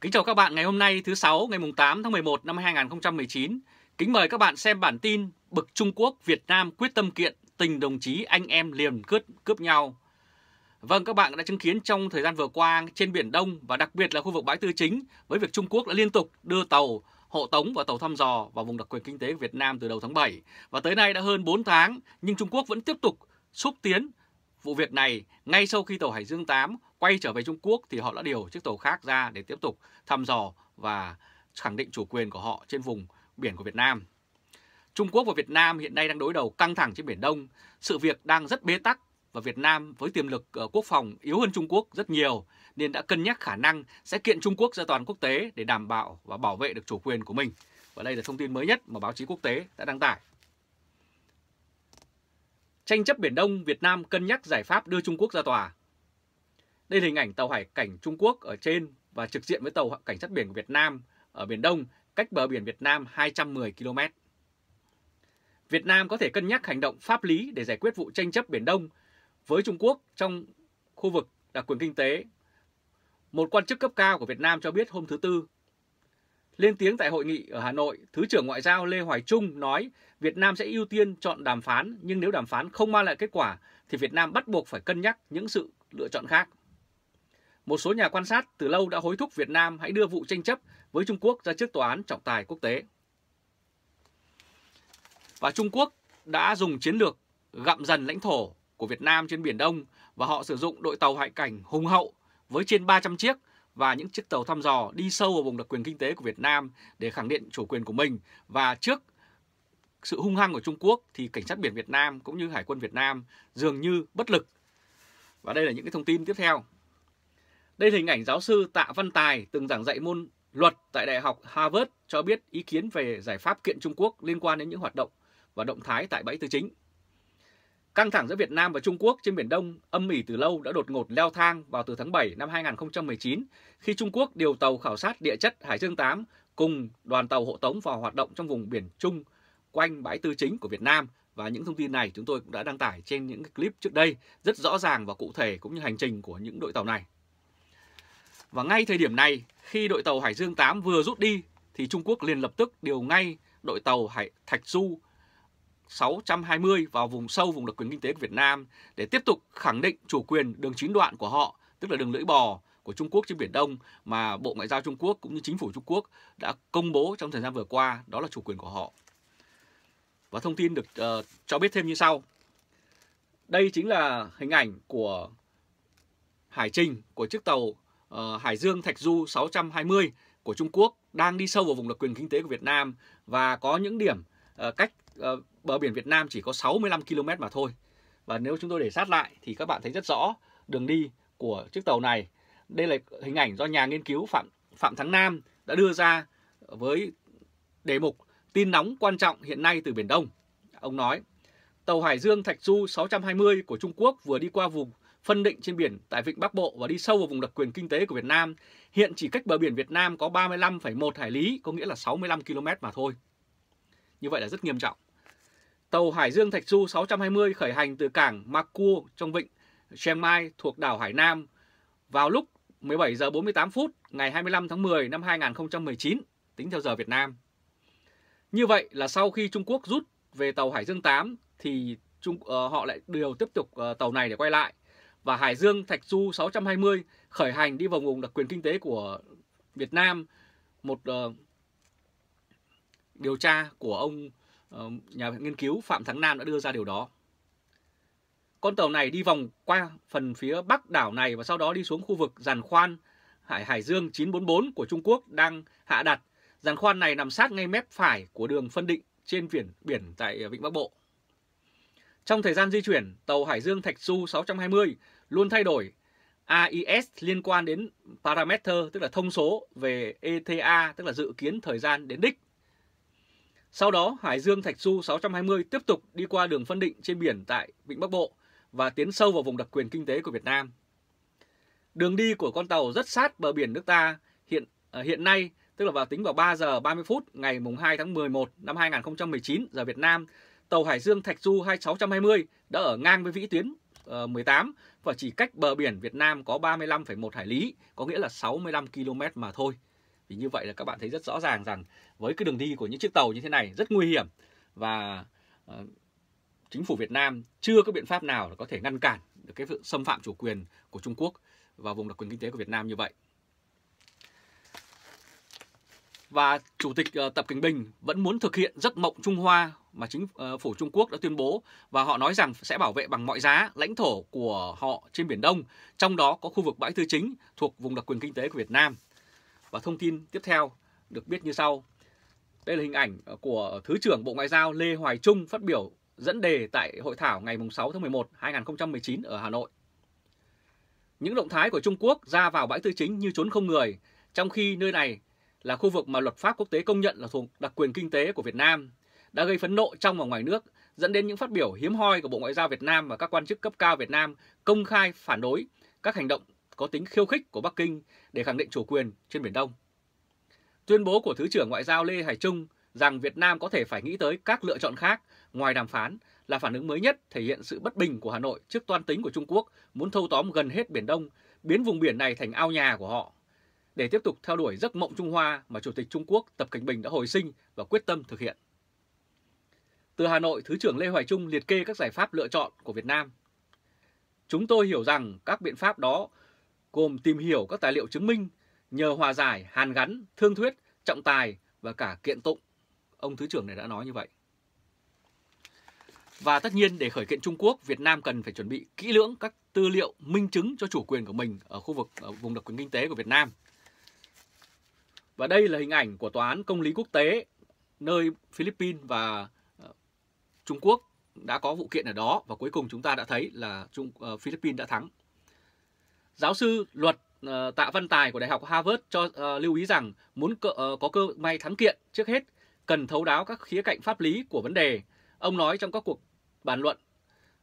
Kính chào các bạn ngày hôm nay thứ sáu ngày 8 tháng 11 năm 2019. Kính mời các bạn xem bản tin Bực Trung Quốc Việt Nam quyết tâm kiện tình đồng chí anh em liền cướp, cướp nhau. Vâng các bạn đã chứng kiến trong thời gian vừa qua trên Biển Đông và đặc biệt là khu vực bãi tư chính với việc Trung Quốc đã liên tục đưa tàu hộ tống và tàu thăm dò vào vùng đặc quyền kinh tế Việt Nam từ đầu tháng 7 và tới nay đã hơn 4 tháng nhưng Trung Quốc vẫn tiếp tục xúc tiến Vụ việc này, ngay sau khi tàu Hải Dương 8 quay trở về Trung Quốc thì họ đã điều chiếc tàu khác ra để tiếp tục thăm dò và khẳng định chủ quyền của họ trên vùng biển của Việt Nam. Trung Quốc và Việt Nam hiện nay đang đối đầu căng thẳng trên Biển Đông. Sự việc đang rất bế tắc và Việt Nam với tiềm lực ờ, quốc phòng yếu hơn Trung Quốc rất nhiều nên đã cân nhắc khả năng sẽ kiện Trung Quốc ra toàn quốc tế để đảm bảo và bảo vệ được chủ quyền của mình. Và đây là thông tin mới nhất mà báo chí quốc tế đã đăng tải. Tranh chấp Biển Đông, Việt Nam cân nhắc giải pháp đưa Trung Quốc ra tòa. Đây là hình ảnh tàu hải cảnh Trung Quốc ở trên và trực diện với tàu cảnh sát biển của Việt Nam ở Biển Đông cách bờ biển Việt Nam 210 km. Việt Nam có thể cân nhắc hành động pháp lý để giải quyết vụ tranh chấp Biển Đông với Trung Quốc trong khu vực đặc quyền kinh tế. Một quan chức cấp cao của Việt Nam cho biết hôm thứ Tư lên tiếng tại hội nghị ở Hà Nội, Thứ trưởng Ngoại giao Lê Hoài Trung nói Việt Nam sẽ ưu tiên chọn đàm phán, nhưng nếu đàm phán không mang lại kết quả thì Việt Nam bắt buộc phải cân nhắc những sự lựa chọn khác. Một số nhà quan sát từ lâu đã hối thúc Việt Nam hãy đưa vụ tranh chấp với Trung Quốc ra trước tòa án trọng tài quốc tế. Và Trung Quốc đã dùng chiến lược gặm dần lãnh thổ của Việt Nam trên Biển Đông và họ sử dụng đội tàu hải cảnh hùng hậu với trên 300 chiếc và những chiếc tàu thăm dò đi sâu vào vùng đặc quyền kinh tế của Việt Nam để khẳng định chủ quyền của mình và trước sự hung hăng của Trung Quốc thì cảnh sát biển Việt Nam cũng như hải quân Việt Nam dường như bất lực. Và đây là những cái thông tin tiếp theo. Đây là hình ảnh giáo sư Tạ Văn Tài từng giảng dạy môn luật tại Đại học Harvard cho biết ý kiến về giải pháp kiện Trung Quốc liên quan đến những hoạt động và động thái tại bãi tư chính. Căng thẳng giữa Việt Nam và Trung Quốc trên Biển Đông âm mỉ từ lâu đã đột ngột leo thang vào từ tháng 7 năm 2019 khi Trung Quốc điều tàu khảo sát địa chất Hải Dương 8 cùng đoàn tàu hộ tống vào hoạt động trong vùng biển Trung quanh bãi tư chính của Việt Nam và những thông tin này chúng tôi cũng đã đăng tải trên những clip trước đây rất rõ ràng và cụ thể cũng như hành trình của những đội tàu này. Và ngay thời điểm này, khi đội tàu Hải Dương 8 vừa rút đi thì Trung Quốc liền lập tức điều ngay đội tàu Hải Thạch Du 620 vào vùng sâu vùng đặc quyền kinh tế của Việt Nam để tiếp tục khẳng định chủ quyền đường chín đoạn của họ, tức là đường lưỡi bò của Trung Quốc trên Biển Đông mà Bộ Ngoại giao Trung Quốc cũng như chính phủ Trung Quốc đã công bố trong thời gian vừa qua, đó là chủ quyền của họ. Và thông tin được uh, cho biết thêm như sau. Đây chính là hình ảnh của Hải Trình của chiếc tàu uh, Hải Dương Thạch Du 620 của Trung Quốc đang đi sâu vào vùng đặc quyền kinh tế của Việt Nam và có những điểm uh, cách uh, bờ biển Việt Nam chỉ có 65 km mà thôi. Và nếu chúng tôi để sát lại thì các bạn thấy rất rõ đường đi của chiếc tàu này. Đây là hình ảnh do nhà nghiên cứu Phạm Phạm Thắng Nam đã đưa ra với đề mục tin nóng quan trọng hiện nay từ Biển Đông. Ông nói, tàu Hải Dương Thạch Du 620 của Trung Quốc vừa đi qua vùng phân định trên biển tại Vịnh Bắc Bộ và đi sâu vào vùng đặc quyền kinh tế của Việt Nam. Hiện chỉ cách bờ biển Việt Nam có 35,1 hải lý, có nghĩa là 65 km mà thôi. Như vậy là rất nghiêm trọng. Tàu Hải Dương Thạch Du 620 khởi hành từ cảng Makua trong vịnh Chiang Mai thuộc đảo Hải Nam vào lúc 17 giờ 48 phút ngày 25 tháng 10 năm 2019 tính theo giờ Việt Nam. Như vậy là sau khi Trung Quốc rút về tàu Hải Dương 8 thì Trung, uh, họ lại điều tiếp tục uh, tàu này để quay lại và Hải Dương Thạch Du 620 khởi hành đi vào vùng đặc quyền kinh tế của Việt Nam một uh, điều tra của ông Ờ, nhà nghiên cứu Phạm Thắng Nam đã đưa ra điều đó. Con tàu này đi vòng qua phần phía bắc đảo này và sau đó đi xuống khu vực giàn khoan Hải Hải Dương 944 của Trung Quốc đang hạ đặt. Giàn khoan này nằm sát ngay mép phải của đường phân định trên biển biển tại Vịnh Bắc Bộ. Trong thời gian di chuyển, tàu Hải Dương Thạch Su 620 luôn thay đổi AIS liên quan đến parameter tức là thông số về ETA tức là dự kiến thời gian đến đích sau đó, Hải Dương Thạch Xu 620 tiếp tục đi qua đường phân định trên biển tại Vịnh Bắc Bộ và tiến sâu vào vùng đặc quyền kinh tế của Việt Nam. Đường đi của con tàu rất sát bờ biển nước ta hiện à, hiện nay, tức là vào tính vào 3 giờ 30 phút ngày mùng 2 tháng 11 năm 2019 giờ Việt Nam, tàu Hải Dương Thạch Du 2620 đã ở ngang với vĩ tuyến 18 ờ, và chỉ cách bờ biển Việt Nam có 35,1 hải lý, có nghĩa là 65 km mà thôi vì như vậy là các bạn thấy rất rõ ràng rằng với cái đường đi của những chiếc tàu như thế này rất nguy hiểm và uh, chính phủ Việt Nam chưa có biện pháp nào có thể ngăn cản được cái sự xâm phạm chủ quyền của Trung Quốc và vùng đặc quyền kinh tế của Việt Nam như vậy. Và Chủ tịch ờ, Tập Cận Bình vẫn muốn thực hiện giấc mộng Trung Hoa mà chính ờ, phủ Trung Quốc đã tuyên bố và họ nói rằng sẽ bảo vệ bằng mọi giá lãnh thổ của họ trên Biển Đông, trong đó có khu vực bãi tư chính thuộc vùng đặc quyền kinh tế của Việt Nam. Và thông tin tiếp theo được biết như sau. Đây là hình ảnh ờ, của Thứ trưởng Bộ Ngoại giao Lê Hoài Trung phát biểu dẫn đề tại hội thảo ngày 6 tháng 11 2019 ở Hà Nội. Những động thái của Trung Quốc ra vào bãi tư chính như trốn không người, trong khi nơi này là khu vực mà luật pháp quốc tế công nhận là thuộc đặc quyền kinh tế của Việt Nam, đã gây phấn nộ trong và ngoài nước, dẫn đến những phát biểu hiếm hoi của Bộ Ngoại giao Việt Nam và các quan chức cấp cao Việt Nam công khai phản đối các hành động có tính khiêu khích của Bắc Kinh để khẳng định chủ quyền trên Biển Đông. Tuyên bố của Thứ trưởng Ngoại giao Lê Hải Trung rằng Việt Nam có thể phải nghĩ tới các lựa chọn khác ngoài đàm phán là phản ứng mới nhất thể hiện sự bất bình của Hà Nội trước toan tính của Trung Quốc muốn thâu tóm gần hết Biển Đông, biến vùng biển này thành ao nhà của họ để tiếp tục theo đuổi giấc mộng Trung Hoa mà Chủ tịch Trung Quốc Tập Cảnh Bình đã hồi sinh và quyết tâm thực hiện. Từ Hà Nội, Thứ trưởng Lê Hoài Trung liệt kê các giải pháp lựa chọn của Việt Nam. Chúng tôi hiểu rằng các biện pháp đó gồm tìm hiểu các tài liệu chứng minh, nhờ hòa giải, hàn gắn, thương thuyết, trọng tài và cả kiện tụng. Ông Thứ trưởng này đã nói như vậy. Và tất nhiên để khởi kiện Trung Quốc, Việt Nam cần phải chuẩn bị kỹ lưỡng các tư liệu minh chứng cho chủ quyền của mình ở khu vực ở vùng đặc quyền kinh tế của Việt Nam. Và đây là hình ảnh của Tòa án Công lý Quốc tế nơi Philippines và ờ, Trung Quốc đã có vụ kiện ở đó và cuối cùng chúng ta đã thấy là Trung, ờ, Philippines đã thắng Giáo sư luật uh, Tạ Văn Tài của Đại học Harvard cho uh, lưu ý rằng muốn cỡ, uh, có cơ may thắng kiện trước hết cần thấu đáo các khía cạnh pháp lý của vấn đề. Ông nói trong các cuộc bàn luận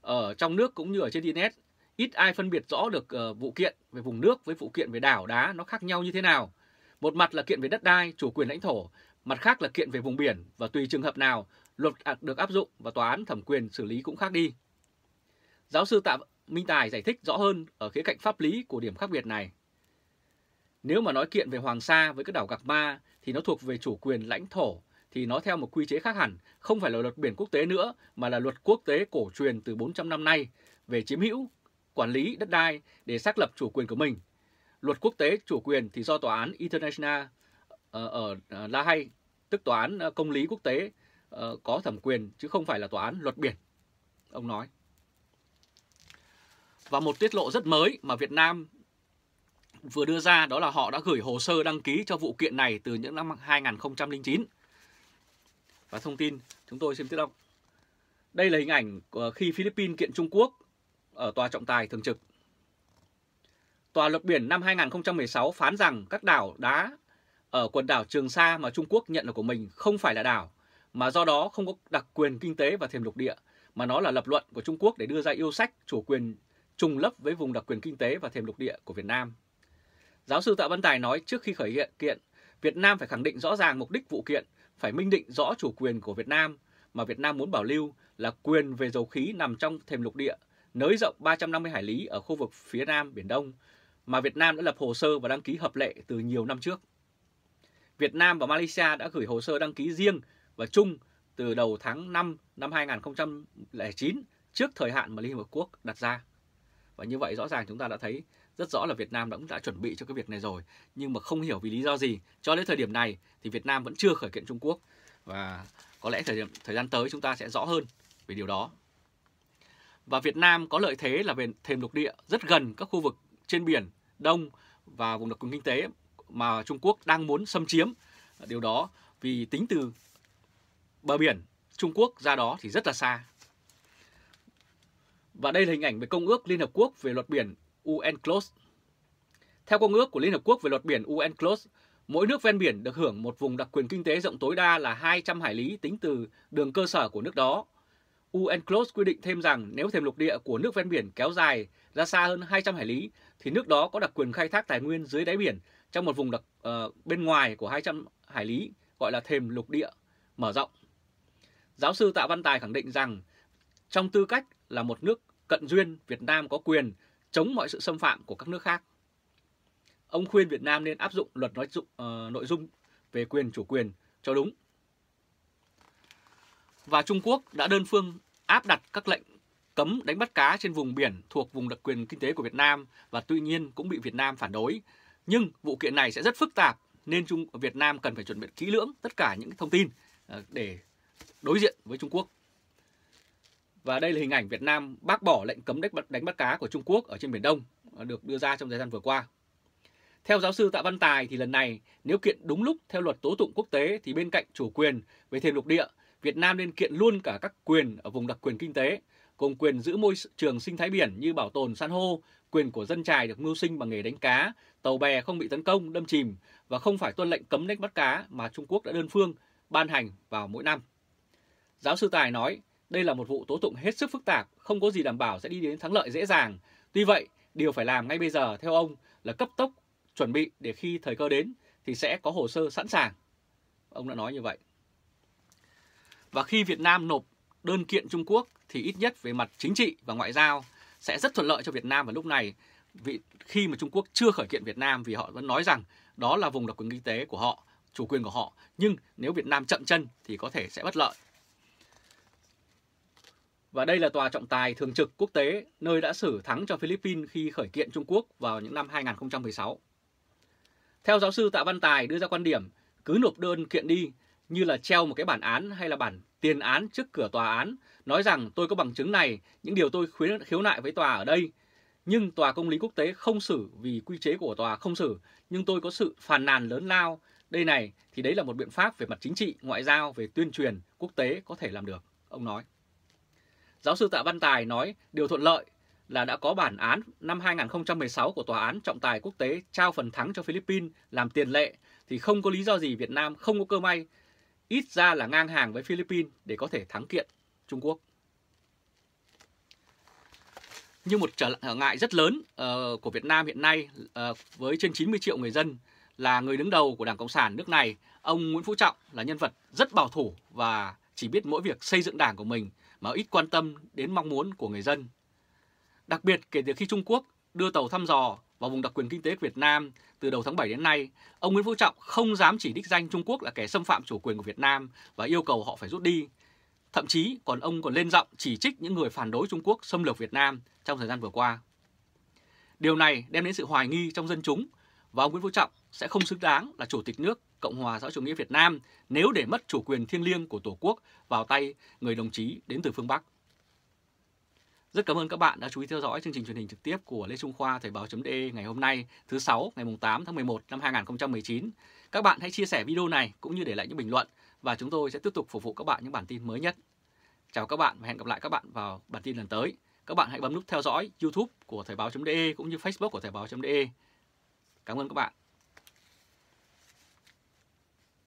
ở trong nước cũng như ở trên internet, ít ai phân biệt rõ được uh, vụ kiện về vùng nước với vụ kiện về đảo đá nó khác nhau như thế nào. Một mặt là kiện về đất đai, chủ quyền lãnh thổ, mặt khác là kiện về vùng biển và tùy trường hợp nào luật à, được áp dụng và tòa án thẩm quyền xử lý cũng khác đi. Giáo sư Tạ Minh Tài giải thích rõ hơn ở khía cạnh pháp lý của điểm khác biệt này. Nếu mà nói kiện về Hoàng Sa với các đảo Gạc Ma thì nó thuộc về chủ quyền lãnh thổ thì nó theo một quy chế khác hẳn, không phải là luật biển quốc tế nữa mà là luật quốc tế cổ truyền từ 400 năm nay về chiếm hữu, quản lý đất đai để xác lập chủ quyền của mình. Luật quốc tế chủ quyền thì do tòa án International ờ, ở ờ, La Hay, tức tòa án ờ, công lý quốc tế có thẩm quyền chứ không phải là tòa án luật biển. Ông nói và một tiết lộ rất mới mà Việt Nam vừa đưa ra đó là họ đã gửi hồ sơ đăng ký cho vụ kiện này từ những năm 2009. Và thông tin chúng tôi xin tiếp đọc. Đây là hình ảnh khi Philippines kiện Trung Quốc ở tòa trọng tài thường trực. Tòa luật biển năm 2016 phán rằng các đảo đá ở quần đảo Trường Sa mà Trung Quốc nhận là của mình không phải là đảo, mà do đó không có đặc quyền kinh tế và thềm lục địa, mà nó là lập luận của Trung Quốc để đưa ra yêu sách chủ quyền trùng lấp với vùng đặc quyền kinh tế và thềm lục địa của Việt Nam. Giáo sư Tạ Văn Tài nói trước khi khởi hiện kiện, Việt Nam phải khẳng định rõ ràng mục đích vụ kiện, phải minh định rõ chủ quyền của Việt Nam mà Việt Nam muốn bảo lưu là quyền về dầu khí nằm trong thềm lục địa, nới rộng 350 hải lý ở khu vực phía Nam Biển Đông, mà Việt Nam đã lập hồ sơ và đăng ký hợp lệ từ nhiều năm trước. Việt Nam và Malaysia đã gửi hồ sơ đăng ký riêng và chung từ đầu tháng 5 năm 2009 trước thời hạn mà Liên Hợp Quốc đặt ra. Và như vậy rõ ràng chúng ta đã thấy rất rõ là Việt Nam đã cũng đã chuẩn bị cho cái việc này rồi. Nhưng mà không hiểu vì lý do gì. Cho đến thời điểm này thì Việt Nam vẫn chưa khởi kiện Trung Quốc. Và có lẽ thời, điểm, thời gian tới chúng ta sẽ rõ hơn về điều đó. Và Việt Nam có lợi thế là về thềm lục địa rất gần các khu vực trên biển Đông và vùng đặc quyền kinh tế mà Trung Quốc đang muốn xâm chiếm. Điều đó vì tính từ bờ biển Trung Quốc ra đó thì rất là xa và đây là hình ảnh về Công ước Liên Hợp Quốc về luật biển UNCLOS. Theo Công ước của Liên Hợp Quốc về luật biển UNCLOS, mỗi nước ven biển được hưởng một vùng đặc quyền kinh tế rộng tối đa là 200 hải lý tính từ đường cơ sở của nước đó. UNCLOS quy định thêm rằng nếu thềm lục địa của nước ven biển kéo dài ra xa hơn 200 hải lý thì nước đó có đặc quyền khai thác tài nguyên dưới đáy biển trong một vùng đặc uh, bên ngoài của 200 hải lý gọi là thềm lục địa mở rộng. Giáo sư Tạ Văn Tài khẳng định rằng trong tư cách là một nước cận duyên, Việt Nam có quyền chống mọi sự xâm phạm của các nước khác. Ông khuyên Việt Nam nên áp dụng luật nói dụng, uh, nội dung về quyền chủ quyền cho đúng. Và Trung Quốc đã đơn phương áp đặt các lệnh cấm đánh bắt cá trên vùng biển thuộc vùng đặc quyền kinh tế của Việt Nam và tuy nhiên cũng bị Việt Nam phản đối. Nhưng vụ kiện này sẽ rất phức tạp nên Trung Việt Nam cần phải chuẩn bị kỹ lưỡng tất cả những thông tin ờ, để đối diện với Trung Quốc. Và đây là hình ảnh Việt Nam bác bỏ lệnh cấm đánh bắt cá của Trung Quốc ở trên Biển Đông ờ, được đưa ra trong thời gian vừa qua. Theo giáo sư Tạ Văn Tài thì lần này nếu kiện đúng lúc theo luật tố tụng quốc tế thì bên cạnh chủ quyền về thềm lục địa, Việt Nam nên kiện luôn cả các quyền ở vùng đặc quyền kinh tế, cùng quyền giữ môi trường sinh thái biển như bảo tồn san hô, quyền của dân trài được mưu sinh bằng nghề đánh cá, tàu bè không bị tấn công, đâm chìm và không phải tuân lệnh cấm đánh bắt cá mà Trung Quốc đã đơn phương ban hành vào mỗi năm. Giáo sư Tài nói, đây là một vụ tố tụng hết sức phức tạp, không có gì đảm bảo sẽ đi đến thắng lợi dễ dàng. Tuy vậy, điều phải làm ngay bây giờ theo ông là cấp tốc chuẩn bị để khi thời cơ đến thì sẽ có hồ sơ sẵn sàng. Ông đã nói như vậy. Và khi Việt Nam nộp đơn kiện Trung Quốc thì ít nhất về mặt chính trị và ngoại giao sẽ rất thuận lợi cho Việt Nam vào lúc này vì khi mà Trung Quốc chưa khởi kiện Việt Nam vì họ vẫn nói rằng đó là vùng độc quyền kinh tế của họ, chủ quyền của họ. Nhưng nếu Việt Nam chậm chân thì có thể sẽ bất lợi. Và đây là tòa trọng tài thường trực quốc tế nơi đã xử thắng cho Philippines khi khởi kiện Trung Quốc vào những năm 2016. Theo giáo sư Tạ Văn Tài đưa ra quan điểm, cứ nộp đơn kiện đi như là treo một cái bản án hay là bản tiền án trước cửa tòa án, nói rằng tôi có bằng chứng này, những điều tôi khuyến khiếu nại với tòa ở đây. Nhưng tòa công lý quốc tế không xử vì quy chế của tòa không xử, nhưng tôi có sự phàn nàn lớn lao. Đây này thì đấy là một biện pháp về mặt chính trị, ngoại giao, về tuyên truyền, quốc tế có thể làm được, ông nói. Giáo sư Tạ Văn Tài nói điều thuận lợi là đã có bản án năm 2016 của Tòa án Trọng tài Quốc tế trao phần thắng cho Philippines làm tiền lệ thì không có lý do gì Việt Nam không có cơ may ít ra là ngang hàng với Philippines để có thể thắng kiện Trung Quốc. Như một trở ngại rất lớn uh, của Việt Nam hiện nay uh, với trên 90 triệu người dân là người đứng đầu của Đảng Cộng sản nước này, ông Nguyễn Phú Trọng là nhân vật rất bảo thủ và chỉ biết mỗi việc xây dựng đảng của mình mà ít quan tâm đến mong muốn của người dân. Đặc biệt kể từ khi Trung Quốc đưa tàu thăm dò vào vùng đặc quyền kinh tế của Việt Nam từ đầu tháng 7 đến nay, ông Nguyễn Phú Trọng không dám chỉ đích danh Trung Quốc là kẻ xâm phạm chủ quyền của Việt Nam và yêu cầu họ phải rút đi. Thậm chí còn ông còn lên giọng chỉ trích những người phản đối Trung Quốc xâm lược Việt Nam trong thời gian vừa qua. Điều này đem đến sự hoài nghi trong dân chúng và ông Nguyễn Phú Trọng sẽ không xứng đáng là chủ tịch nước Cộng hòa xã hội chủ nghĩa Việt Nam nếu để mất chủ quyền thiêng liêng của Tổ quốc vào tay người đồng chí đến từ phương Bắc. Rất cảm ơn các bạn đã chú ý theo dõi chương trình truyền hình trực tiếp của Lê Trung Khoa Thời báo .de ngày hôm nay thứ 6 ngày 8 tháng 11 năm 2019. Các bạn hãy chia sẻ video này cũng như để lại những bình luận và chúng tôi sẽ tiếp tục phục vụ các bạn những bản tin mới nhất. Chào các bạn và hẹn gặp lại các bạn vào bản tin lần tới. Các bạn hãy bấm nút theo dõi YouTube của Thời báo .de cũng như Facebook của Thời báo .de. Cảm ơn các bạn.